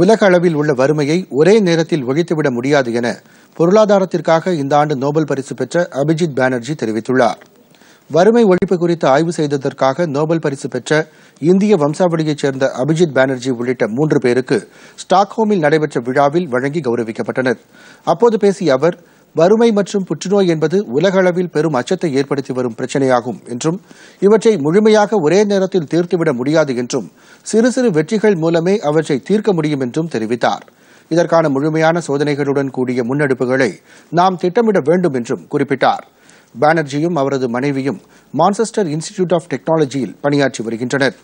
உலக அளவில் உள்ள வறுமையை ஒரே நேரத்தில் ஒழித்துவிட முடியாது என பொருளாதாரத்திற்காக இந்த ஆண்டு நோபல் பரிசு பெற்ற அபிஜித் பானர்ஜி தெரிவித்துள்ளார் வறுமை ஒழிப்பு குறித்து ஆய்வு செய்ததற்காக நோபல் பரிசு பெற்ற இந்திய வம்சாவளியைச் சேர்ந்த அபிஜித் பானர்ஜி உள்ளிட்ட மூன்று பேருக்கு ஸ்டாக்ஹோமில் நடைபெற்ற விழாவில் வழங்கி கௌரவிக்கப்பட்டனர் அப்போது பேசிய அவர் வறுமை மற்றும் புற்றுநோய் என்பது உலகளவில் பெரும் அச்சத்தை ஏற்படுத்தி வரும் பிரச்சினையாகும் என்றும் இவற்றை முழுமையாக ஒரே நேரத்தில் தீர்த்துவிட முடியாது என்றும் சிறு சிறு வெற்றிகள் மூலமே அவற்றை தீர்க்க முடியும் என்றும் தெரிவித்தார் இதற்கான முழுமையான சோதனைகளுடன் கூடிய முன்னெடுப்புகளை நாம் திட்டமிட வேண்டும் என்றும் குறிப்பிட்டார் பானர்ஜியும் அவரது மனைவியும் மான்செஸ்டர் இன்ஸ்டிடியூட் ஆஃப் டெக்னாலஜியில் பணியாற்றி வருகின்றனர்